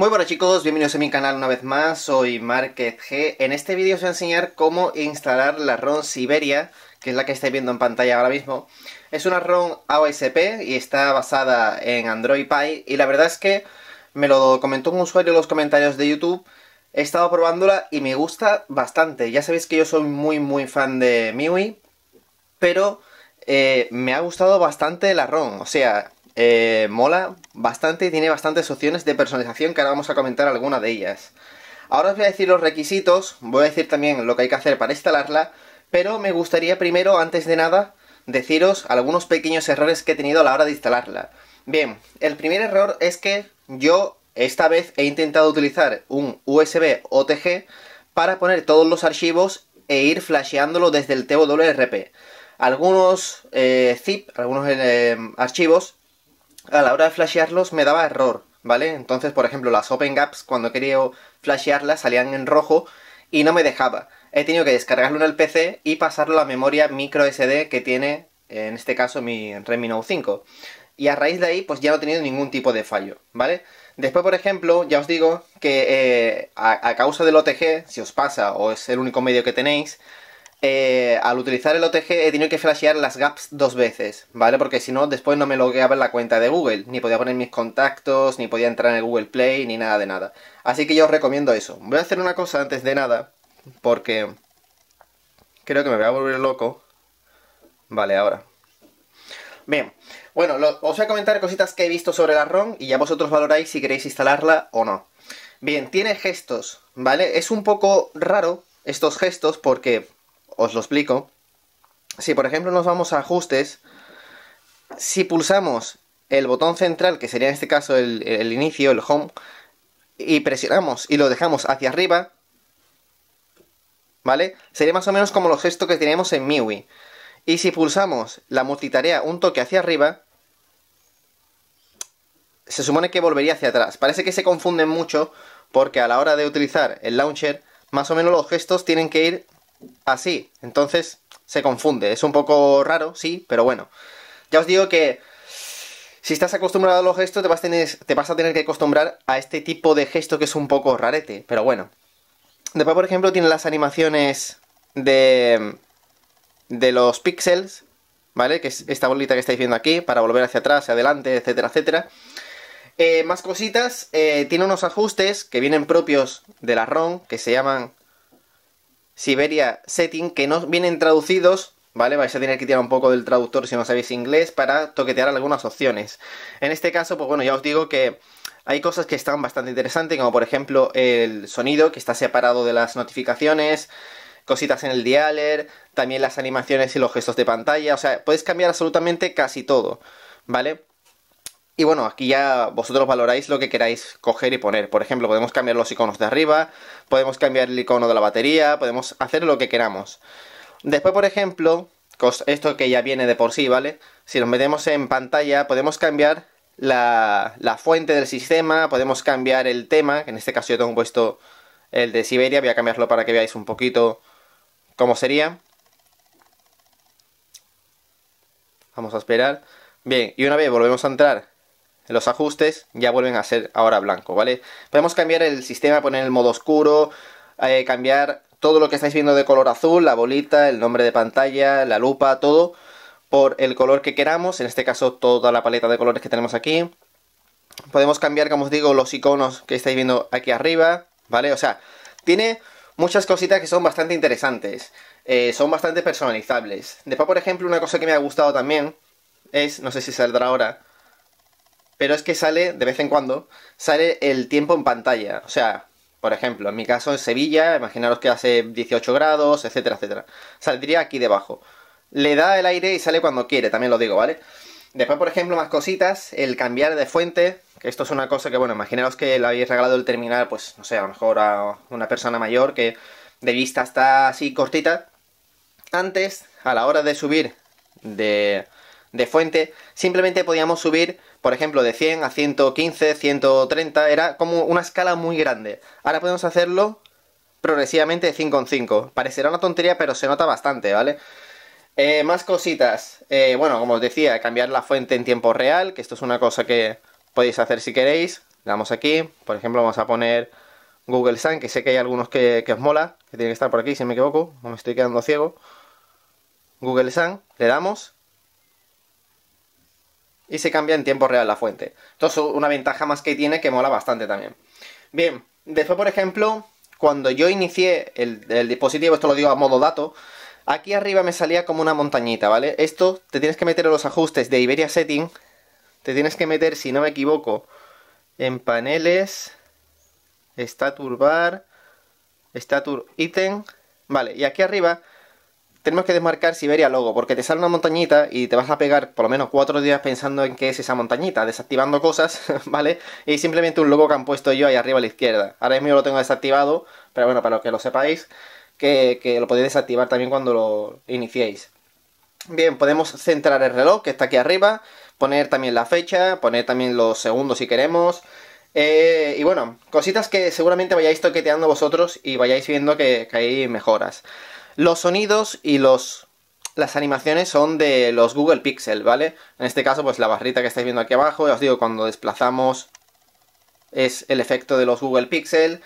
Muy buenas chicos, bienvenidos a mi canal una vez más, soy Market G. En este vídeo os voy a enseñar cómo instalar la ROM Siberia, que es la que estáis viendo en pantalla ahora mismo. Es una ROM AOSP y está basada en Android Pie y la verdad es que me lo comentó un usuario en los comentarios de YouTube. He estado probándola y me gusta bastante. Ya sabéis que yo soy muy muy fan de MIUI, pero eh, me ha gustado bastante la ROM. O sea, eh, mola bastante y tiene bastantes opciones de personalización que ahora vamos a comentar alguna de ellas. Ahora os voy a decir los requisitos, voy a decir también lo que hay que hacer para instalarla, pero me gustaría primero, antes de nada, deciros algunos pequeños errores que he tenido a la hora de instalarla. Bien, el primer error es que yo esta vez he intentado utilizar un USB OTG para poner todos los archivos e ir flasheándolo desde el TWRP. Algunos eh, zip, algunos eh, archivos a la hora de flashearlos me daba error, ¿vale? Entonces, por ejemplo, las Open Gaps, cuando quería flashearlas, salían en rojo y no me dejaba. He tenido que descargarlo en el PC y pasarlo a la memoria micro SD que tiene, en este caso, mi Redmi Note 5. Y a raíz de ahí, pues ya no he tenido ningún tipo de fallo, ¿vale? Después, por ejemplo, ya os digo que eh, a, causa del OTG, si os pasa o es el único medio que tenéis, eh, al utilizar el OTG he tenido que flashear las gaps dos veces, ¿vale? Porque si no, después no me logueaba en la cuenta de Google, ni podía poner mis contactos, ni podía entrar en el Google Play, ni nada de nada. Así que yo os recomiendo eso. Voy a hacer una cosa antes de nada, porque creo que me voy a volver loco. Vale, ahora. Bien, bueno, os voy a comentar cositas que he visto sobre la ROM y ya vosotros valoráis si queréis instalarla o no. Bien, tiene gestos, ¿vale? Es un poco raro estos gestos porque os lo explico. Si por ejemplo nos vamos a ajustes, si pulsamos el botón central, que sería en este caso el, inicio, el home, y presionamos y lo dejamos hacia arriba, ¿vale? Sería más o menos como los gestos que tenemos en MIUI. Y si pulsamos la multitarea un toque hacia arriba, se supone que volvería hacia atrás. Parece que se confunden mucho porque a la hora de utilizar el launcher, más o menos los gestos tienen que ir así. Entonces se confunde. Es un poco raro, sí, pero bueno. Ya os digo que si estás acostumbrado a los gestos, te vas, a tener, te vas a tener que acostumbrar a este tipo de gesto que es un poco rarete, pero bueno. Después, por ejemplo, tiene las animaciones de, de los píxeles ¿vale? Que es esta bolita que estáis viendo aquí, para volver hacia atrás, hacia adelante, etcétera, etcétera. Eh, más cositas, eh, tiene unos ajustes que vienen propios de la ROM, que se llaman Siberia Setting, que no vienen traducidos, ¿vale? Vais a tener que tirar un poco del traductor si no sabéis inglés para toquetear algunas opciones. En este caso, pues bueno, ya os digo que hay cosas que están bastante interesantes, como por ejemplo el sonido que está separado de las notificaciones, cositas en el dialer, también las animaciones y los gestos de pantalla, o sea, podéis cambiar absolutamente casi todo, ¿vale? Y bueno, aquí ya vosotros valoráis lo que queráis coger y poner. Por ejemplo, podemos cambiar los iconos de arriba, podemos cambiar el icono de la batería, podemos hacer lo que queramos. Después, por ejemplo, esto que ya viene de por sí, ¿vale? Si nos metemos en pantalla, podemos cambiar la, fuente del sistema, podemos cambiar el tema, que en este caso yo tengo puesto el de Siberia, voy a cambiarlo para que veáis un poquito cómo sería. Vamos a esperar. Bien, y una vez volvemos a entrar los ajustes ya vuelven a ser ahora blanco, ¿vale? Podemos cambiar el sistema, poner el modo oscuro, eh, cambiar todo lo que estáis viendo de color azul, la bolita, el nombre de pantalla, la lupa, todo por el color que queramos, en este caso toda la paleta de colores que tenemos aquí. Podemos cambiar, como os digo, los iconos que estáis viendo aquí arriba, ¿vale? O sea, tiene muchas cositas que son bastante interesantes, eh, son bastante personalizables. Después, por ejemplo, una cosa que me ha gustado también es, no sé si saldrá ahora, pero es que sale, de vez en cuando, sale el tiempo en pantalla. O sea, por ejemplo, en mi caso en Sevilla, imaginaros que hace 18 grados, etcétera, etcétera. Saldría aquí debajo. Le da el aire y sale cuando quiere, también lo digo, ¿vale? Después, por ejemplo, más cositas, el cambiar de fuente, que esto es una cosa que, bueno, imaginaros que le habéis regalado el terminal, pues, no sé, a lo mejor a una persona mayor que de vista está así cortita. Antes, a la hora de subir de, de fuente, simplemente podíamos subir por ejemplo, de 100 a 115, 130, era como una escala muy grande. Ahora podemos hacerlo progresivamente de 5 en 5. Parecerá una tontería, pero se nota bastante, ¿vale? Eh, más cositas. Eh, bueno, como os decía, cambiar la fuente en tiempo real, que esto es una cosa que podéis hacer si queréis. Le damos aquí, por ejemplo, vamos a poner Google Sun, que sé que hay algunos que, os mola, que tiene que estar por aquí, si me equivoco, no me estoy quedando ciego. Google Sun, le damos y se cambia en tiempo real la fuente. Entonces, una ventaja más que tiene que mola bastante también. Bien, después, por ejemplo, cuando yo inicié el, dispositivo, esto lo digo a modo dato, aquí arriba me salía como una montañita, ¿vale? Esto te tienes que meter en los ajustes de Iberia Setting, te tienes que meter, si no me equivoco, en paneles, status bar, status item, vale, y aquí arriba tenemos que desmarcar Siberia Logo, porque te sale una montañita y te vas a pegar por lo menos cuatro días pensando en qué es esa montañita, desactivando cosas, ¿vale? Y simplemente un logo que han puesto yo ahí arriba a la izquierda. Ahora mismo lo tengo desactivado, pero bueno, para que lo sepáis, que, lo podéis desactivar también cuando lo iniciéis. Bien, podemos centrar el reloj que está aquí arriba, poner también la fecha, poner también los segundos si queremos. Eh, y bueno, cositas que seguramente vayáis toqueteando vosotros y vayáis viendo que, que hay mejoras. Los sonidos y los las animaciones son de los Google Pixel, ¿vale? En este caso, pues la barrita que estáis viendo aquí abajo, ya os digo, cuando desplazamos es el efecto de los Google Pixel,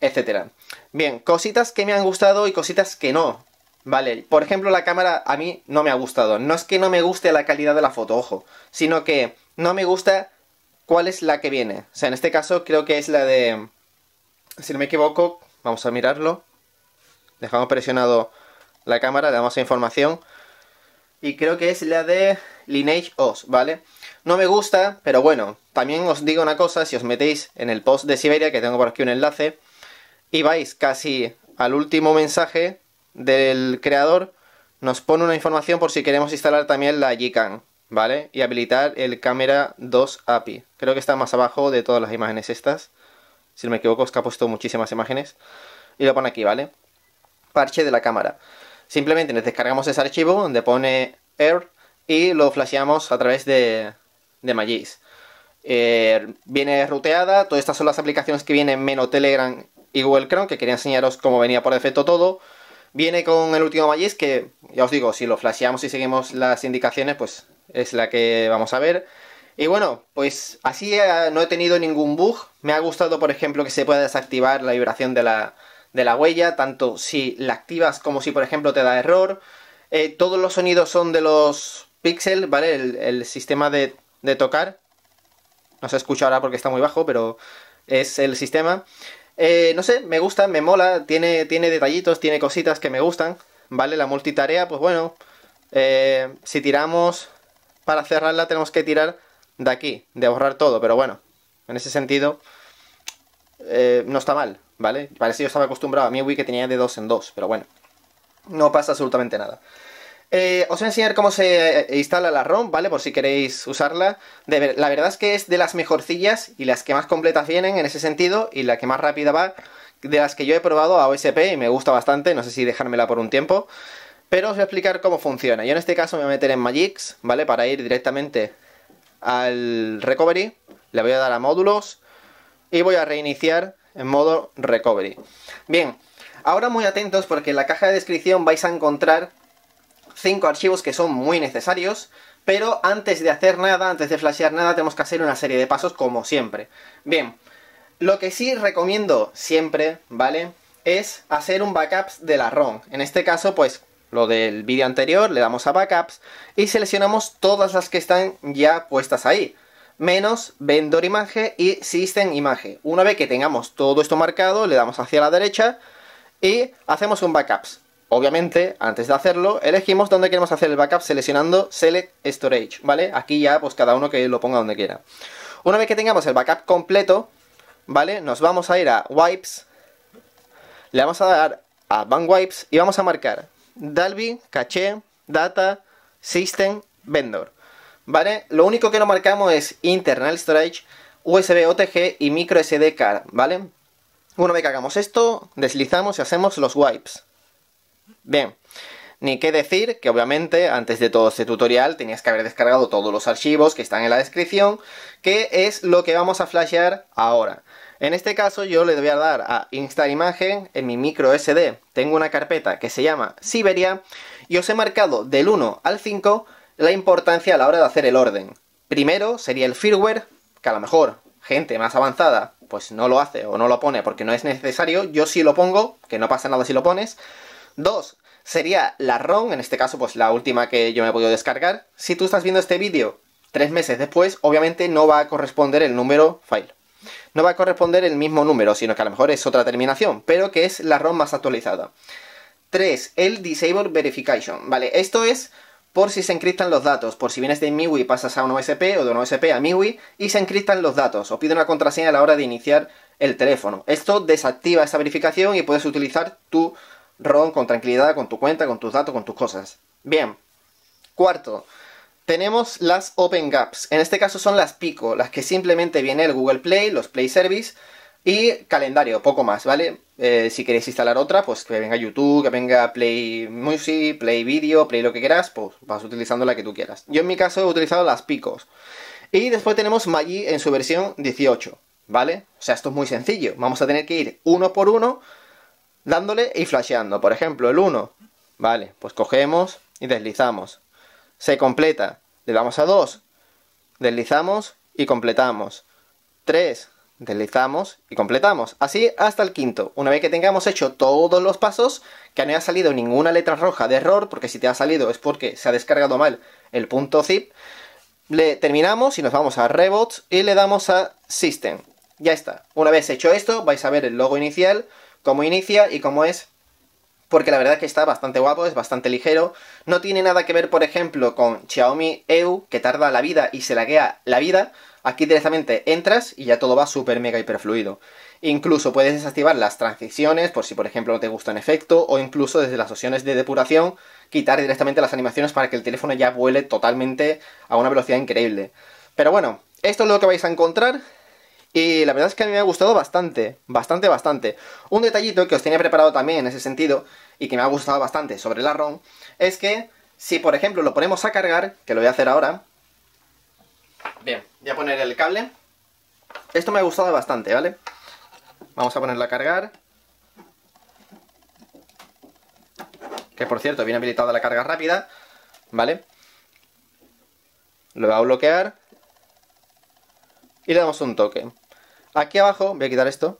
etcétera. Bien, cositas que me han gustado y cositas que no, ¿vale? Por ejemplo, la cámara a mí no me ha gustado. No es que no me guste la calidad de la foto, ojo, sino que no me gusta cuál es la que viene. O sea, en este caso creo que es la de... Si no me equivoco, vamos a mirarlo. Dejamos presionado la cámara, le damos información. Y creo que es la de Lineage OS, ¿vale? No me gusta, pero bueno, también os digo una cosa, si os metéis en el post de Siberia, que tengo por aquí un enlace, y vais casi al último mensaje del creador, nos pone una información por si queremos instalar también la Gcam ¿vale? Y habilitar el Camera 2 API. Creo que está más abajo de todas las imágenes estas. Si no me equivoco, es que ha puesto muchísimas imágenes. Y lo pone aquí, ¿vale? parche de la cámara. Simplemente nos descargamos ese archivo donde pone Air y lo flasheamos a través de, de Magis. Eh, viene ruteada, todas estas son las aplicaciones que vienen menos Telegram y Google Chrome, que quería enseñaros cómo venía por defecto todo. Viene con el último Magis, que ya os digo, si lo flasheamos y seguimos las indicaciones, pues es la que vamos a ver. Y bueno, pues así eh, no he tenido ningún bug. Me ha gustado, por ejemplo, que se pueda desactivar la vibración de la, de la huella, tanto si la activas como si por ejemplo te da error. Eh, todos los sonidos son de los pixels, ¿vale? El, sistema de, tocar. No se escucha ahora porque está muy bajo, pero es el sistema. Eh, no sé, me gusta, me mola, tiene, tiene detallitos, tiene cositas que me gustan, ¿vale? La multitarea, pues bueno, eh, si tiramos para cerrarla tenemos que tirar de aquí, de borrar todo, pero bueno, en ese sentido no está mal, ¿vale? Parece yo estaba acostumbrado a mi Wii que tenía de dos en dos, pero bueno, no pasa absolutamente nada. Eh, os voy a enseñar cómo se eh, instala la ROM, ¿vale? Por si queréis usarla. la verdad es que es de las mejorcillas y las que más completas vienen en ese sentido y la que más rápida va de las que yo he probado a OSP y me gusta bastante, no sé si dejármela por un tiempo. Pero os voy a explicar cómo funciona. Yo en este caso me voy a meter en Magix, ¿vale? Para ir directamente al Recovery. Le voy a dar a módulos y voy a reiniciar en modo recovery. Bien, ahora muy atentos porque en la caja de descripción vais a encontrar cinco archivos que son muy necesarios, pero antes de hacer nada, antes de flashear nada, tenemos que hacer una serie de pasos como siempre. Bien, lo que sí recomiendo siempre, ¿vale? Es hacer un backup de la ROM. En este caso, pues lo del vídeo anterior, le damos a backups y seleccionamos todas las que están ya puestas ahí menos vendor imagen y system imagen. Una vez que tengamos todo esto marcado, le damos hacia la derecha y hacemos un backups. Obviamente, antes de hacerlo, elegimos dónde queremos hacer el backup seleccionando Select Storage, ¿vale? Aquí ya, pues cada uno que lo ponga donde quiera. Una vez que tengamos el backup completo, ¿vale? Nos vamos a ir a Wipes, le vamos a dar a Bank Wipes y vamos a marcar Dalby, Caché, Data, System, Vendor. ¿vale? Lo único que no marcamos es internal storage, USB OTG y micro SD card, ¿vale? Una vez que hagamos esto, deslizamos y hacemos los wipes. Bien, ni qué decir que obviamente antes de todo este tutorial tenías que haber descargado todos los archivos que están en la descripción, que es lo que vamos a flashear ahora. En este caso yo le voy a dar a instar imagen en mi micro SD. Tengo una carpeta que se llama Siberia y os he marcado del 1 al 5 la importancia a la hora de hacer el orden. Primero sería el firmware, que a lo mejor gente más avanzada pues no lo hace o no lo pone porque no es necesario, yo sí lo pongo, que no pasa nada si lo pones. Dos, sería la ROM, en este caso pues la última que yo me he podido descargar. Si tú estás viendo este vídeo tres meses después, obviamente no va a corresponder el número file. No va a corresponder el mismo número, sino que a lo mejor es otra terminación, pero que es la ROM más actualizada. Tres, El Disable Verification. Vale, esto es por si se encriptan los datos, por si vienes de MIUI y pasas a un OSP o de un OSP a MIUI y se encriptan los datos, o pide una contraseña a la hora de iniciar el teléfono. Esto desactiva esa verificación y puedes utilizar tu ROM con tranquilidad, con tu cuenta, con tus datos, con tus cosas. Bien. Cuarto, tenemos las Open Gaps. En este caso son las Pico, las que simplemente viene el Google Play, los Play Service y calendario, poco más, ¿vale? Eh, si queréis instalar otra, pues que venga YouTube, que venga Play Music, Play Video, Play lo que quieras, pues vas utilizando la que tú quieras. Yo en mi caso he utilizado las Picos. Y después tenemos Magi en su versión 18, ¿vale? O sea, esto es muy sencillo. Vamos a tener que ir uno por uno, dándole y flasheando. Por ejemplo, el 1, ¿vale? Pues cogemos y deslizamos. Se completa. Le damos a 2, deslizamos y completamos. 3, deslizamos y completamos. Así hasta el quinto. Una vez que tengamos hecho todos los pasos, que no haya salido ninguna letra roja de error, porque si te ha salido es porque se ha descargado mal el punto zip, le terminamos y nos vamos a Rebots y le damos a System. Ya está. Una vez hecho esto, vais a ver el logo inicial, cómo inicia y cómo es porque la verdad es que está bastante guapo, es bastante ligero. No tiene nada que ver, por ejemplo, con Xiaomi EU, que tarda la vida y se laguea la vida. Aquí directamente entras y ya todo va súper mega hiperfluido. Incluso puedes desactivar las transiciones por si por ejemplo no te gusta en efecto o incluso desde las opciones de depuración quitar directamente las animaciones para que el teléfono ya vuele totalmente a una velocidad increíble. Pero bueno, esto es lo que vais a encontrar y la verdad es que a mí me ha gustado bastante, bastante, bastante. Un detallito que os tenía preparado también en ese sentido y que me ha gustado bastante sobre la ROM es que si por ejemplo lo ponemos a cargar, que lo voy a hacer ahora, Bien, voy a poner el cable. Esto me ha gustado bastante, ¿vale? Vamos a ponerla a cargar. Que por cierto, viene habilitada la carga rápida, ¿vale? Lo voy a bloquear. Y le damos un toque. Aquí abajo, voy a quitar esto,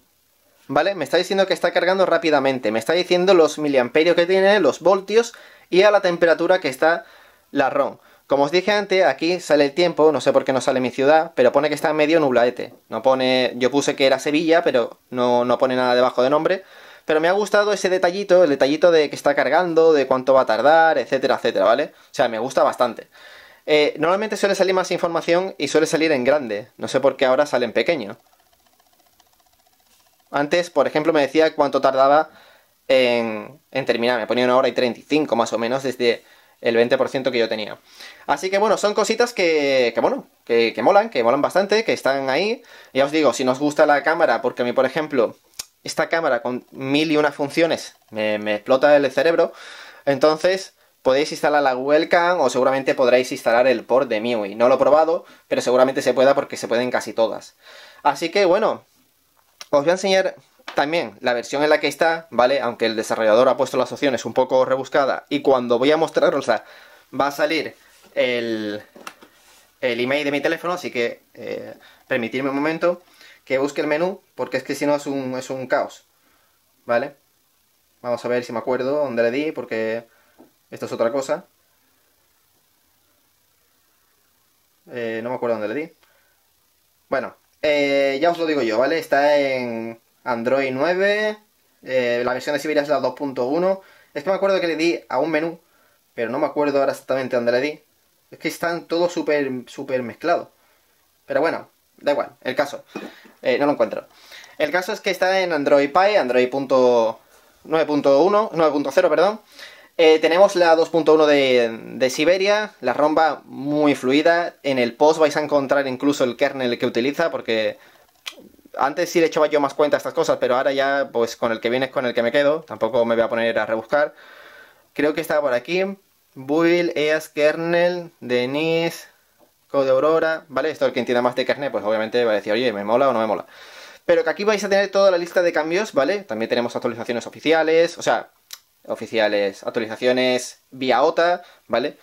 ¿vale? Me está diciendo que está cargando rápidamente. Me está diciendo los miliamperios que tiene, los voltios y a la temperatura que está la ROM. Como os dije antes, aquí sale el tiempo, no sé por qué no sale mi ciudad, pero pone que está en medio nublaete. No pone, yo puse que era Sevilla, pero no, pone nada debajo de nombre. Pero me ha gustado ese detallito, el detallito de que está cargando, de cuánto va a tardar, etcétera, etcétera, ¿vale? O sea, me gusta bastante. Eh, normalmente suele salir más información y suele salir en grande. No sé por qué ahora sale en pequeño. Antes, por ejemplo, me decía cuánto tardaba en, en terminar. Me ponía una hora y 35 más o menos desde el 20% que yo tenía. Así que bueno, son cositas que, bueno, que, molan, que molan bastante, que están ahí. Ya os digo, si nos gusta la cámara, porque a mí, por ejemplo, esta cámara con mil y unas funciones me, explota el cerebro, entonces podéis instalar la webcam o seguramente podréis instalar el port de MIUI. No lo he probado, pero seguramente se pueda porque se pueden casi todas. Así que bueno, os voy a enseñar también la versión en la que está, ¿vale? Aunque el desarrollador ha puesto las opciones un poco rebuscada. y cuando voy a mostrarosla va a salir el, email de mi teléfono, así que eh, permitidme un momento que busque el menú, porque es que si no es un, es un caos, ¿vale? Vamos a ver si me acuerdo dónde le di, porque esto es otra cosa. Eh, no me acuerdo dónde le di. Bueno, eh, ya os lo digo yo, ¿vale? Está en Android 9, eh, la versión de Siberia es la 2.1. Es que me acuerdo que le di a un menú, pero no me acuerdo ahora exactamente dónde le di. Es que están todos súper super mezclados. Pero bueno, da igual, el caso. Eh, no lo encuentro. El caso es que está en Android Pie, Android 9.0, perdón. Eh, tenemos la 2.1 de, de, Siberia, la romba muy fluida. En el post vais a encontrar incluso el kernel que utiliza, porque antes sí le echaba yo más cuenta a estas cosas, pero ahora ya, pues con el que viene es con el que me quedo. Tampoco me voy a poner a rebuscar. Creo que estaba por aquí. Build, EAS, Kernel, Denise, Code Aurora. ¿Vale? Esto el que entienda más de Kernel, pues obviamente va a decir, oye, ¿me mola o no me mola? Pero que aquí vais a tener toda la lista de cambios, ¿vale? También tenemos actualizaciones oficiales, o sea, oficiales, actualizaciones vía OTA, ¿vale?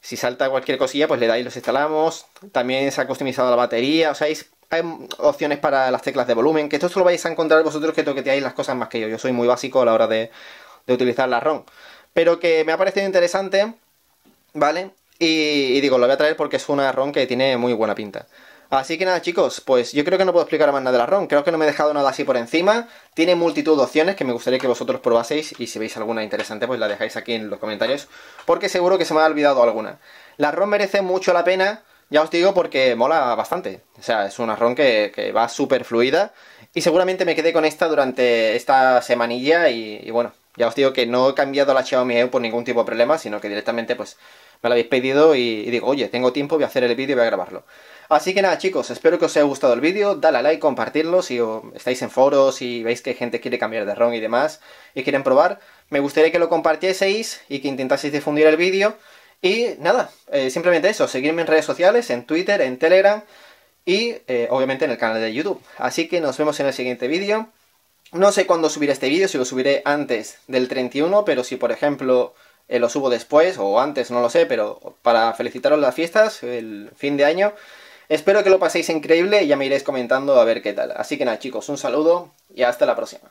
Si salta cualquier cosilla, pues le dais, los instalamos. También se ha customizado la batería, o sea, es opciones para las teclas de volumen, que esto solo vais a encontrar vosotros que toqueteáis las cosas más que yo. Yo soy muy básico a la hora de, utilizar la ROM. Pero que me ha parecido interesante, ¿vale? Y, y, digo, lo voy a traer porque es una ROM que tiene muy buena pinta. Así que nada chicos, pues yo creo que no puedo explicar más nada de la ROM, creo que no me he dejado nada así por encima, tiene multitud de opciones que me gustaría que vosotros probaseis y si veis alguna interesante pues la dejáis aquí en los comentarios porque seguro que se me ha olvidado alguna. La ROM merece mucho la pena ya os digo porque mola bastante. O sea, es una ROM que, va súper fluida. Y seguramente me quedé con esta durante esta semanilla y, bueno, ya os digo que no he cambiado la Xiaomi por ningún tipo de problema, sino que directamente pues me la habéis pedido y, digo, oye, tengo tiempo, voy a hacer el vídeo y voy a grabarlo. Así que nada chicos, espero que os haya gustado el vídeo, dale a like, compartirlo si estáis en foros y veis que gente quiere cambiar de ROM y demás y quieren probar. Me gustaría que lo compartieseis y que intentaseis difundir el vídeo y nada, eh, simplemente eso, seguirme en redes sociales, en Twitter, en Telegram y eh, obviamente en el canal de YouTube. Así que nos vemos en el siguiente vídeo. No sé cuándo subiré este vídeo, si lo subiré antes del 31, pero si por ejemplo eh, lo subo después o antes, no lo sé, pero para felicitaros las fiestas, el fin de año. Espero que lo paséis increíble y ya me iréis comentando a ver qué tal. Así que nada chicos, un saludo y hasta la próxima.